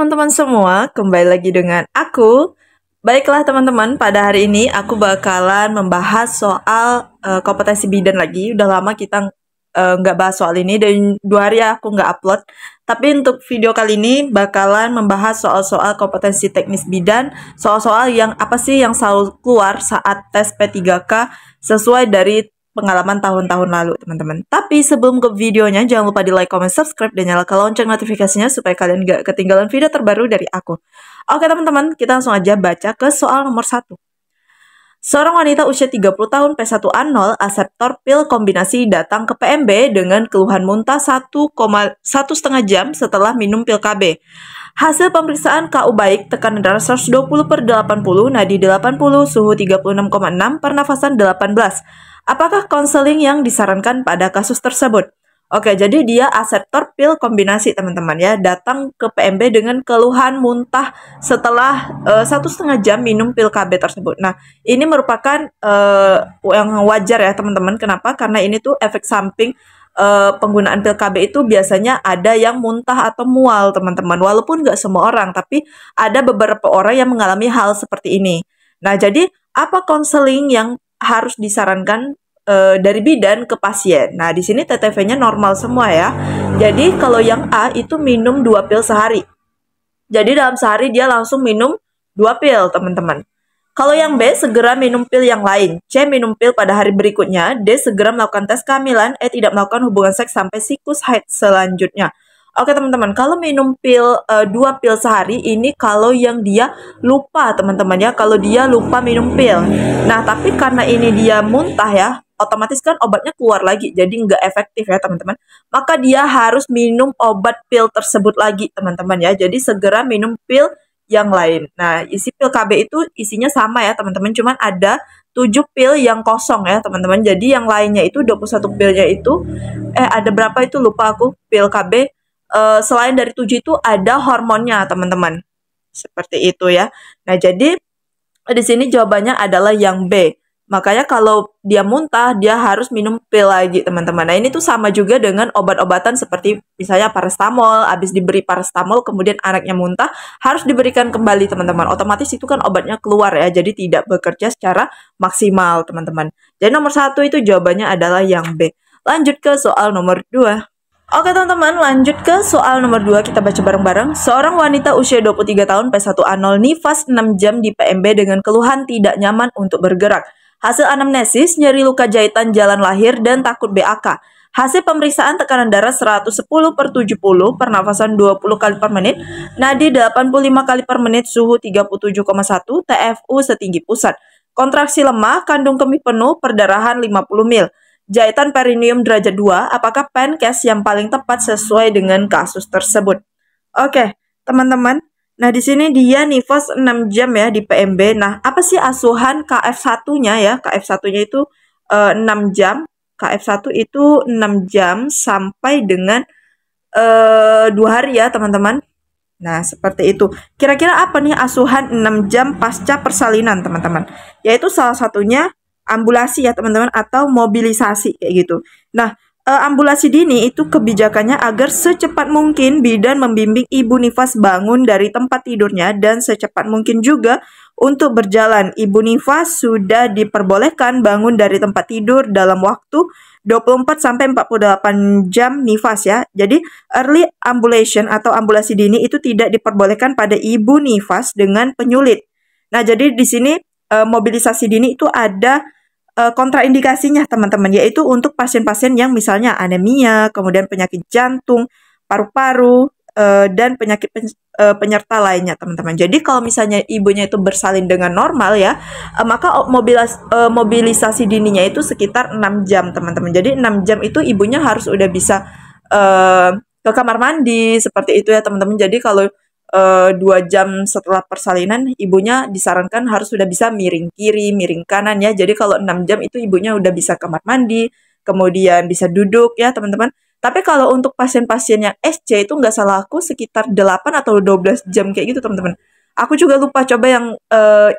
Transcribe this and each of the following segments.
teman-teman semua, kembali lagi dengan aku. Baiklah teman-teman, pada hari ini aku bakalan membahas soal uh, kompetensi bidan lagi. Udah lama kita eh, nggak uh, bahas soal ini dan dua hari aku nggak upload. Tapi untuk video kali ini bakalan membahas soal-soal kompetensi teknis bidan, soal-soal yang apa sih yang selalu keluar saat tes P3K sesuai dari pengalaman tahun-tahun lalu, teman-teman. Tapi sebelum ke videonya, jangan lupa di like, comment, subscribe, dan nyalakan lonceng notifikasinya supaya kalian gak ketinggalan video terbaru dari aku. Oke teman-teman, kita langsung aja baca ke soal nomor satu. Seorang wanita usia 30 tahun P1A0 aseptor pil kombinasi datang ke PMB dengan keluhan muntah 1,1 setengah jam setelah minum pil KB. Hasil pemeriksaan KU baik, tekanan darah 120 per 80, nadi 80, suhu 36,6, pernafasan 18. Apakah konseling yang disarankan pada kasus tersebut? Oke, jadi dia aseptor pil kombinasi teman-teman ya datang ke PMB dengan keluhan muntah setelah eh, satu setengah jam minum pil KB tersebut. Nah, ini merupakan uh, yang wajar ya teman-teman. Kenapa? Karena ini tuh efek samping uh, penggunaan pil KB itu biasanya ada yang muntah atau mual teman-teman. Walaupun nggak semua orang, tapi ada beberapa orang yang mengalami hal seperti ini. Nah, jadi apa konseling yang harus disarankan e, dari bidan ke pasien. Nah, di sini TTV-nya normal semua ya. Jadi kalau yang A itu minum 2 pil sehari. Jadi dalam sehari dia langsung minum 2 pil, teman-teman. Kalau yang B segera minum pil yang lain, C minum pil pada hari berikutnya, D segera melakukan tes kehamilan, E tidak melakukan hubungan seks sampai siklus haid selanjutnya. Oke teman-teman, kalau minum pil uh, dua pil sehari ini kalau yang dia lupa teman-teman ya, kalau dia lupa minum pil. Nah tapi karena ini dia muntah ya, otomatis kan obatnya keluar lagi, jadi nggak efektif ya teman-teman. Maka dia harus minum obat pil tersebut lagi teman-teman ya. Jadi segera minum pil yang lain. Nah isi pil KB itu isinya sama ya teman-teman, cuman ada 7 pil yang kosong ya teman-teman. Jadi yang lainnya itu 21 pilnya itu eh ada berapa itu lupa aku pil KB uh, selain dari tujuh itu ada hormonnya teman-teman seperti itu ya nah jadi di sini jawabannya adalah yang B makanya kalau dia muntah dia harus minum pil lagi teman-teman nah ini tuh sama juga dengan obat-obatan seperti misalnya paracetamol habis diberi paracetamol kemudian anaknya muntah harus diberikan kembali teman-teman otomatis itu kan obatnya keluar ya jadi tidak bekerja secara maksimal teman-teman jadi nomor satu itu jawabannya adalah yang B lanjut ke soal nomor dua. Oke teman-teman, lanjut ke soal nomor 2 kita baca bareng-bareng. Seorang wanita usia 23 tahun P1A0 nifas 6 jam di PMB dengan keluhan tidak nyaman untuk bergerak. Hasil anamnesis, nyeri luka jahitan jalan lahir dan takut BAK. Hasil pemeriksaan tekanan darah 110 per 70, pernafasan 20 kali per menit, nadi 85 kali per menit, suhu 37,1, TFU setinggi pusat. Kontraksi lemah, kandung kemih penuh, perdarahan 50 mil jahitan perineum derajat 2, apakah pancase yang paling tepat sesuai dengan kasus tersebut. Oke, teman-teman. Nah, di sini dia nifos 6 jam ya di PMB. Nah, apa sih asuhan KF1-nya ya? KF1-nya itu uh, eh, 6 jam. KF1 itu 6 jam sampai dengan uh, eh, 2 hari ya, teman-teman. Nah, seperti itu. Kira-kira apa nih asuhan 6 jam pasca persalinan, teman-teman? Yaitu salah satunya ambulasi ya teman-teman atau mobilisasi kayak gitu. Nah, eh, ambulasi dini itu kebijakannya agar secepat mungkin bidan membimbing ibu nifas bangun dari tempat tidurnya dan secepat mungkin juga untuk berjalan. Ibu nifas sudah diperbolehkan bangun dari tempat tidur dalam waktu 24 sampai 48 jam nifas ya. Jadi early ambulation atau ambulasi dini itu tidak diperbolehkan pada ibu nifas dengan penyulit. Nah, jadi di sini eh, mobilisasi dini itu ada Eh, kontraindikasinya teman-teman yaitu untuk pasien-pasien yang misalnya anemia, kemudian penyakit jantung, paru-paru eh, dan penyakit eh, penyerta lainnya teman-teman. Jadi kalau misalnya ibunya itu bersalin dengan normal ya, maka mobilisasi dininya itu sekitar 6 jam teman-teman. Jadi 6 jam itu ibunya harus udah bisa ke kamar mandi seperti itu ya teman-teman. Jadi kalau Eh, dua jam setelah persalinan ibunya disarankan harus sudah bisa miring kiri, miring kanan ya. Jadi kalau enam jam itu ibunya udah bisa kamar mandi, kemudian bisa duduk ya teman-teman. Tapi kalau untuk pasien-pasien yang SC itu nggak salah aku sekitar 8 atau 12 jam kayak gitu teman-teman. Aku juga lupa coba yang uh,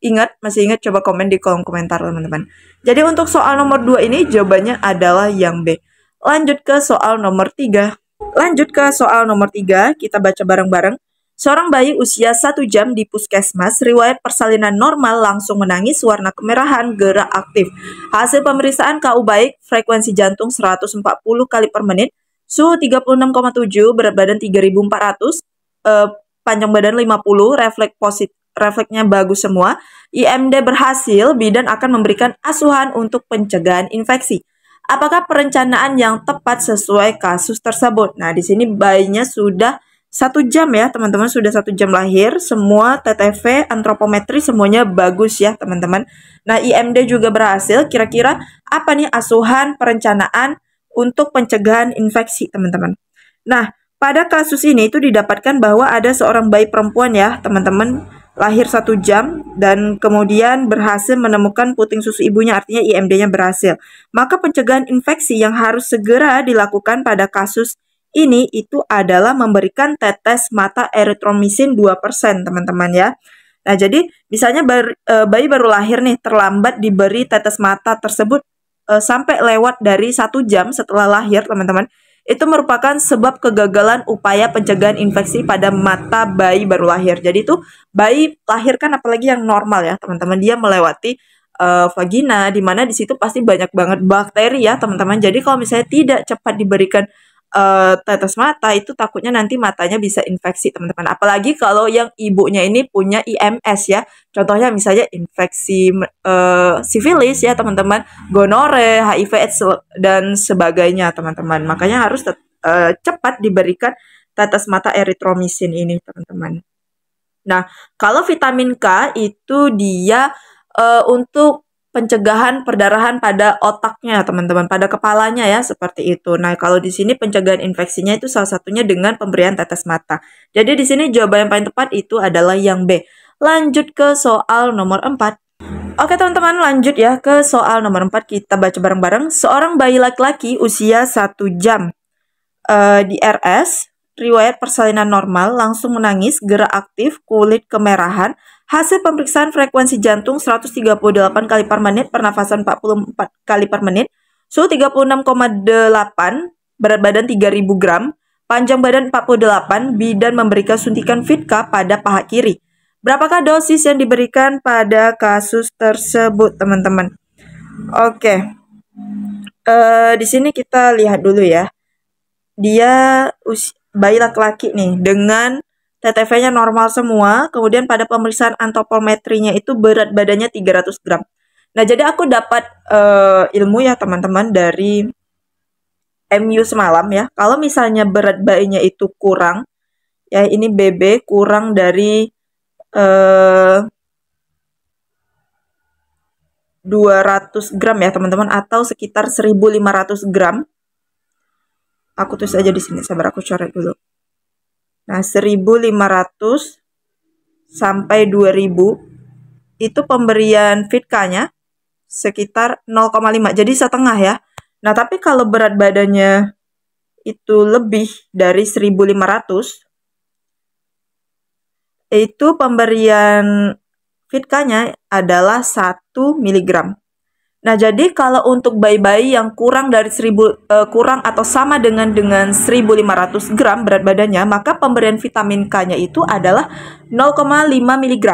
ingat, masih ingat coba komen di kolom komentar teman-teman. Jadi untuk soal nomor 2 ini jawabannya adalah yang B. Lanjut ke soal nomor 3. Lanjut ke soal nomor 3, kita baca bareng-bareng. Seorang bayi usia 1 jam di puskesmas, riwayat persalinan normal langsung menangis warna kemerahan gerak aktif. Hasil pemeriksaan KU baik, frekuensi jantung 140 kali per menit, suhu 36,7, berat badan 3400, eh, panjang badan 50, refleks positif refleksnya bagus semua. IMD berhasil, bidan akan memberikan asuhan untuk pencegahan infeksi apakah perencanaan yang tepat sesuai kasus tersebut. Nah, di sini bayinya sudah satu jam ya teman-teman sudah satu jam lahir semua TTV antropometri semuanya bagus ya teman-teman nah IMD juga berhasil kira-kira apa nih asuhan perencanaan untuk pencegahan infeksi teman-teman nah pada kasus ini itu didapatkan bahwa ada seorang bayi perempuan ya teman-teman lahir satu jam dan kemudian berhasil menemukan puting susu ibunya artinya IMD-nya berhasil maka pencegahan infeksi yang harus segera dilakukan pada kasus ini itu adalah memberikan tetes mata eritromisin 2%, teman-teman ya. Nah, jadi misalnya bar, e, bayi baru lahir nih terlambat diberi tetes mata tersebut e, sampai lewat dari satu jam setelah lahir, teman-teman. Itu merupakan sebab kegagalan upaya pencegahan infeksi pada mata bayi baru lahir. Jadi itu bayi lahir kan apalagi yang normal ya, teman-teman. Dia melewati e, vagina di mana di situ pasti banyak banget bakteri ya, teman-teman. Jadi kalau misalnya tidak cepat diberikan uh, tetes mata itu takutnya nanti matanya bisa infeksi teman-teman. Apalagi kalau yang ibunya ini punya IMS ya. Contohnya misalnya infeksi uh, sifilis ya teman-teman, gonore, HIV dan sebagainya teman-teman. Makanya harus uh, cepat diberikan tetes mata eritromisin ini teman-teman. Nah, kalau vitamin K itu dia uh, untuk pencegahan perdarahan pada otaknya, teman-teman, pada kepalanya ya, seperti itu. Nah, kalau di sini pencegahan infeksinya itu salah satunya dengan pemberian tetes mata. Jadi di sini jawaban yang paling tepat itu adalah yang B. Lanjut ke soal nomor 4. Oke teman-teman lanjut ya ke soal nomor 4 kita baca bareng-bareng. Seorang bayi laki-laki usia 1 jam uh, di RS, riwayat persalinan normal, langsung menangis, gerak aktif, kulit kemerahan, Hasil pemeriksaan frekuensi jantung 138 kali per menit, pernafasan 44 kali per menit, suhu 36,8, berat badan 3000 gram, panjang badan 48, bidan memberikan suntikan Vitka pada paha kiri. Berapakah dosis yang diberikan pada kasus tersebut, teman-teman? Oke. Okay. Uh, eh, di sini kita lihat dulu ya. Dia bayi laki-laki nih dengan TTV-nya normal semua, kemudian pada pemeriksaan antropometrinya itu berat badannya 300 gram. Nah, jadi aku dapat uh, ilmu ya teman-teman dari MU semalam ya. Kalau misalnya berat bayinya itu kurang, ya ini BB kurang dari uh, eh, 200 gram ya teman-teman atau sekitar 1500 gram. Aku tulis aja di sini, sabar aku coret dulu. Nah, 1.500 sampai 2.000 itu pemberian fitkanya sekitar 0,5. Jadi setengah ya. Nah, tapi kalau berat badannya itu lebih dari 1.500 itu pemberian fitkanya adalah 1 miligram. Nah, jadi kalau untuk bayi-bayi yang kurang dari 1000 uh, eh, kurang atau sama dengan dengan 1500 gram berat badannya, maka pemberian vitamin K-nya itu adalah 0,5 mg.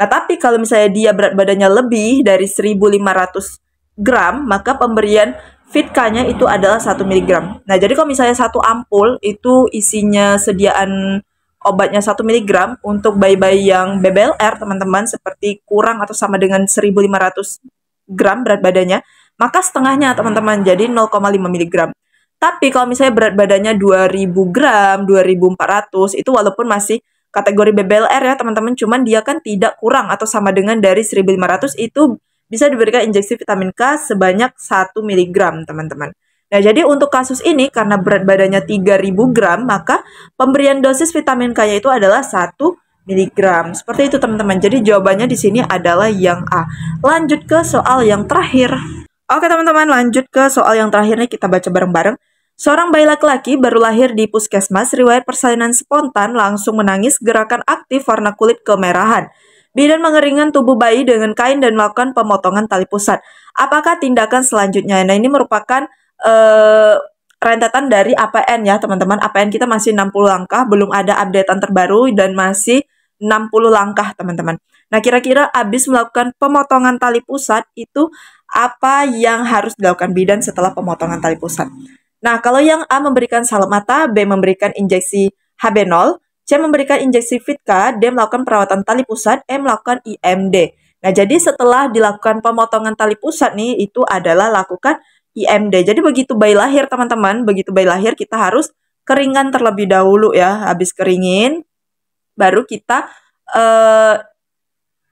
Nah, tapi kalau misalnya dia berat badannya lebih dari 1500 gram, maka pemberian fit K-nya itu adalah 1 mg. Nah, jadi kalau misalnya satu ampul itu isinya sediaan obatnya 1 mg untuk bayi-bayi yang BBLR teman-teman seperti kurang atau sama dengan 1500 gram berat badannya, maka setengahnya hmm. teman-teman jadi 0,5 mg. Tapi kalau misalnya berat badannya 2000 gram, 2400 itu walaupun masih kategori BBLR ya teman-teman, cuman dia kan tidak kurang atau sama dengan dari 1500 itu bisa diberikan injeksi vitamin K sebanyak 1 mg teman-teman. Nah, jadi untuk kasus ini karena berat badannya 3000 gram, maka pemberian dosis vitamin K-nya itu adalah 1 miligram. Seperti itu teman-teman. Jadi jawabannya di sini adalah yang A. Lanjut ke soal yang terakhir. Oke teman-teman, lanjut ke soal yang terakhir nih kita baca bareng-bareng. Seorang bayi laki-laki baru lahir di puskesmas, riwayat persalinan spontan langsung menangis gerakan aktif warna kulit kemerahan. Bidan mengeringkan tubuh bayi dengan kain dan melakukan pemotongan tali pusat. Apakah tindakan selanjutnya? Nah ini merupakan uh, rentetan dari APN ya teman-teman. APN kita masih 60 langkah, belum ada updatean terbaru dan masih 60 langkah teman-teman. Nah kira-kira abis melakukan pemotongan tali pusat itu apa yang harus dilakukan bidan setelah pemotongan tali pusat? Nah kalau yang A memberikan salep mata, B memberikan injeksi HB0, C memberikan injeksi vidka, D melakukan perawatan tali pusat, E melakukan IMD. Nah, jadi setelah dilakukan pemotongan tali pusat nih, itu adalah lakukan IMD. Jadi begitu bayi lahir teman-teman, begitu bayi lahir kita harus keringan terlebih dahulu ya. Habis keringin, baru kita uh,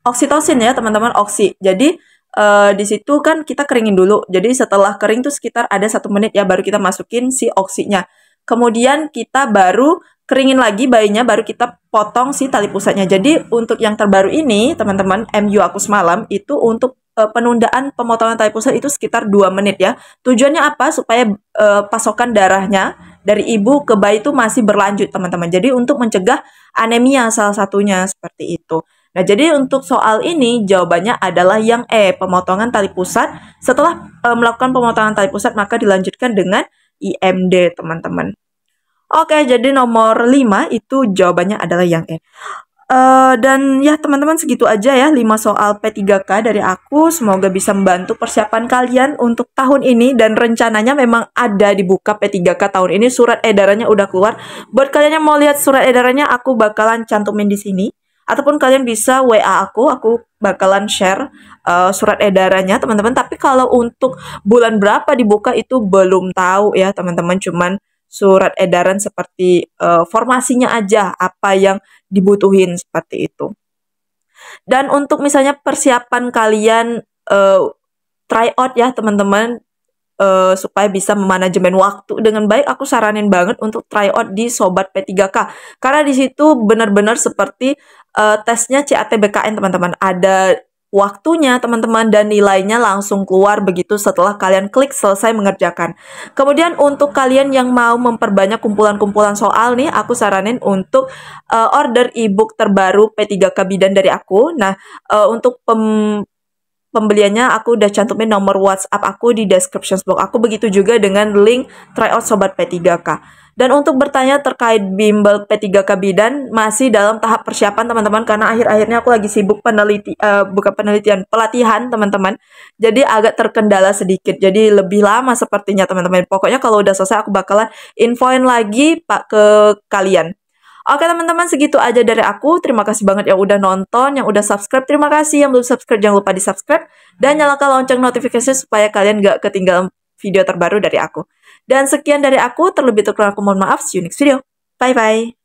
oksitosin ya teman-teman oksi. Jadi uh, di situ kan kita keringin dulu. Jadi setelah kering tuh sekitar ada satu menit ya baru kita masukin si oksinya. Kemudian kita baru keringin lagi bayinya baru kita potong si tali pusatnya. Jadi untuk yang terbaru ini teman-teman MU aku semalam itu untuk eh, penundaan pemotongan tali pusat itu sekitar dua menit ya. Tujuannya apa? Supaya uh, pasokan darahnya dari ibu ke bayi itu masih berlanjut teman-teman. Jadi untuk mencegah anemia salah satunya seperti itu. Nah, jadi untuk soal ini jawabannya adalah yang E, pemotongan tali pusat. Setelah e, melakukan pemotongan tali pusat, maka dilanjutkan dengan IMD, teman-teman. Oke, jadi nomor 5 itu jawabannya adalah yang E. Eh, dan ya teman-teman segitu aja ya 5 soal P3K dari aku Semoga bisa membantu persiapan kalian untuk tahun ini Dan rencananya memang ada dibuka P3K tahun ini Surat edarannya udah keluar Buat kalian yang mau lihat surat edarannya aku bakalan cantumin di sini Ataupun kalian bisa WA aku, aku bakalan share uh, surat edarannya teman-teman Tapi kalau untuk bulan berapa dibuka itu belum tahu ya teman-teman Cuman surat edaran seperti uh, formasinya aja apa yang dibutuhin seperti itu. Dan untuk misalnya persiapan kalian uh, out ya teman-teman uh, supaya bisa memanajemen waktu dengan baik aku saranin banget untuk try out di Sobat P3K karena di situ benar-benar seperti uh, tesnya bkn teman-teman ada waktunya teman-teman dan nilainya langsung keluar begitu setelah kalian klik selesai mengerjakan. Kemudian untuk kalian yang mau memperbanyak kumpulan-kumpulan soal nih, aku saranin untuk uh, order ebook terbaru P3K Bidan dari aku. Nah, uh, untuk pem pembeliannya aku udah cantumin nomor WhatsApp aku di description box aku begitu juga dengan link tryout sobat P3K. Dan untuk bertanya terkait bimbel P3K Bidan masih dalam tahap persiapan teman-teman karena akhir-akhirnya aku lagi sibuk peneliti uh, bukan penelitian pelatihan teman-teman. Jadi agak terkendala sedikit. Jadi lebih lama sepertinya teman-teman. Pokoknya kalau udah selesai aku bakalan infoin lagi Pak ke kalian. Oke teman-teman segitu aja dari aku. Terima kasih banget yang udah nonton, yang udah subscribe. Terima kasih yang belum subscribe jangan lupa di subscribe dan nyalakan lonceng notifikasi supaya kalian gak ketinggalan video terbaru dari aku. Dan sekian dari aku, terlebih terkenal aku mohon maaf. See you next video. Bye-bye.